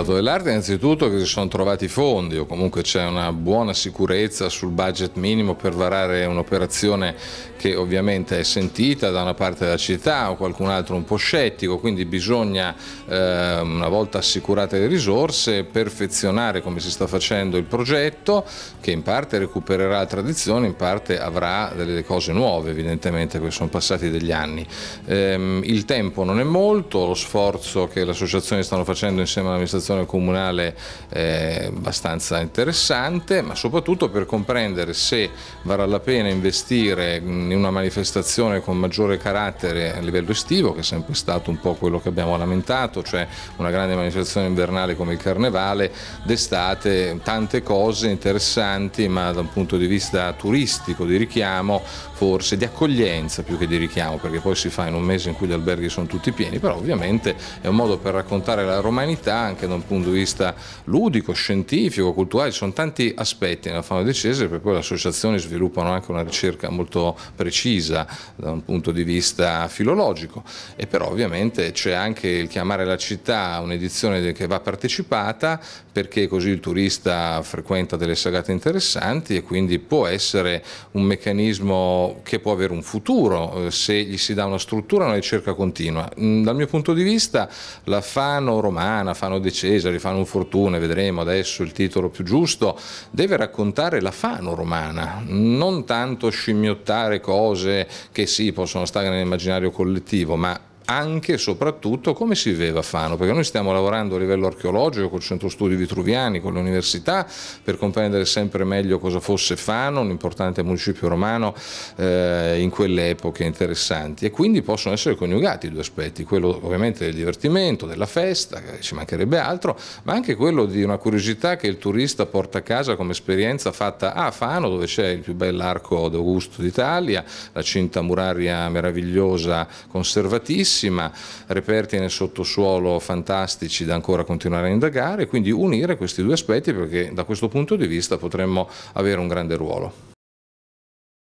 stato dell'arte innanzitutto che si sono trovati i fondi o comunque c'è una buona sicurezza sul budget minimo per varare un'operazione che ovviamente è sentita da una parte della città o qualcun altro un po' scettico, quindi bisogna eh, una volta assicurate le risorse perfezionare come si sta facendo il progetto che in parte recupererà la tradizione, in parte avrà delle cose nuove evidentemente perché sono passati degli anni. Eh, il tempo non è molto, lo sforzo che le associazioni stanno facendo insieme all'amministrazione amministrazione comunale eh, abbastanza interessante, ma soprattutto per comprendere se varrà la pena investire in una manifestazione con maggiore carattere a livello estivo, che è sempre stato un po' quello che abbiamo lamentato, cioè una grande manifestazione invernale come il Carnevale, d'estate tante cose interessanti, ma da un punto di vista turistico, di richiamo, forse di accoglienza più che di richiamo, perché poi si fa in un mese in cui gli alberghi sono tutti pieni, però ovviamente è un modo per raccontare la romanità anche da da un punto di vista ludico, scientifico, culturale, ci sono tanti aspetti nella fauna di Cesare per poi le associazioni sviluppano anche una ricerca molto precisa da un punto di vista filologico e però ovviamente c'è anche il chiamare la città un'edizione che va partecipata perché così il turista frequenta delle sagate interessanti e quindi può essere un meccanismo che può avere un futuro eh, se gli si dà una struttura, una ricerca continua. Dal mio punto di vista la Fano romana, Fano di Cesari, Fanum Fortune, vedremo adesso il titolo più giusto, deve raccontare la Fano romana, non tanto scimmiottare cose che sì possono stare nell'immaginario collettivo, ma anche e soprattutto come si viveva Fano, perché noi stiamo lavorando a livello archeologico col centro studi vitruviani, con le università, per comprendere sempre meglio cosa fosse Fano, un importante municipio romano eh, in quelle epoche interessanti e quindi possono essere coniugati due aspetti, quello ovviamente del divertimento, della festa, ci mancherebbe altro, ma anche quello di una curiosità che il turista porta a casa come esperienza fatta a Fano, dove c'è il più bell'arco d'Augusto d'Italia, la cinta muraria meravigliosa conservatissima, ricchissima, reperti nel sottosuolo fantastici da ancora continuare a indagare, quindi unire questi due aspetti perché da questo punto di vista potremmo avere un grande ruolo.